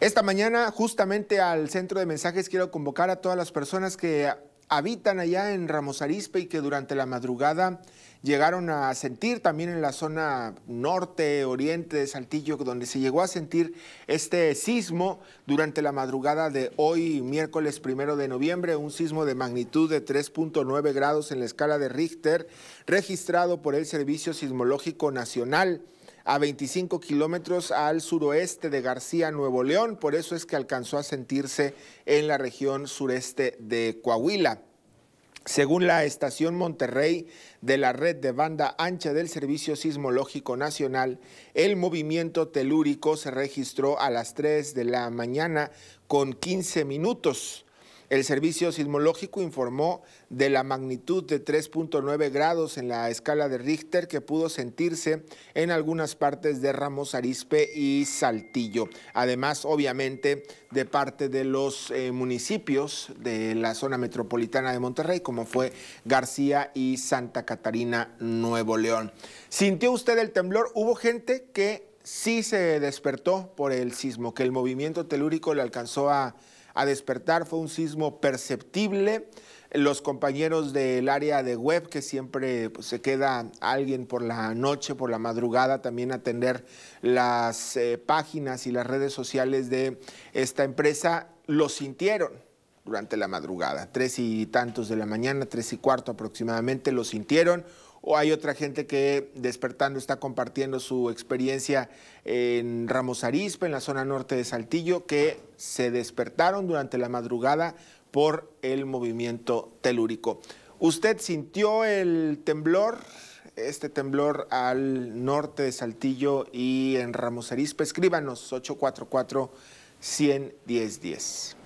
Esta mañana, justamente al centro de mensajes, quiero convocar a todas las personas que habitan allá en Ramos Arispe y que durante la madrugada llegaron a sentir también en la zona norte, oriente de Saltillo, donde se llegó a sentir este sismo durante la madrugada de hoy, miércoles primero de noviembre, un sismo de magnitud de 3.9 grados en la escala de Richter, registrado por el Servicio Sismológico Nacional a 25 kilómetros al suroeste de García, Nuevo León. Por eso es que alcanzó a sentirse en la región sureste de Coahuila. Según la estación Monterrey de la red de banda ancha del Servicio Sismológico Nacional, el movimiento telúrico se registró a las 3 de la mañana con 15 minutos. El Servicio Sismológico informó de la magnitud de 3.9 grados en la escala de Richter que pudo sentirse en algunas partes de Ramos Arizpe y Saltillo. Además, obviamente, de parte de los eh, municipios de la zona metropolitana de Monterrey, como fue García y Santa Catarina, Nuevo León. ¿Sintió usted el temblor? Hubo gente que sí se despertó por el sismo, que el movimiento telúrico le alcanzó a a despertar. Fue un sismo perceptible. Los compañeros del área de web, que siempre pues, se queda alguien por la noche, por la madrugada, también atender las eh, páginas y las redes sociales de esta empresa, lo sintieron durante la madrugada. Tres y tantos de la mañana, tres y cuarto aproximadamente, lo sintieron. O hay otra gente que despertando está compartiendo su experiencia en Ramos Arispe, en la zona norte de Saltillo, que se despertaron durante la madrugada por el movimiento telúrico. ¿Usted sintió el temblor? este temblor al norte de Saltillo y en Ramos Arispe. Escríbanos 844 11010.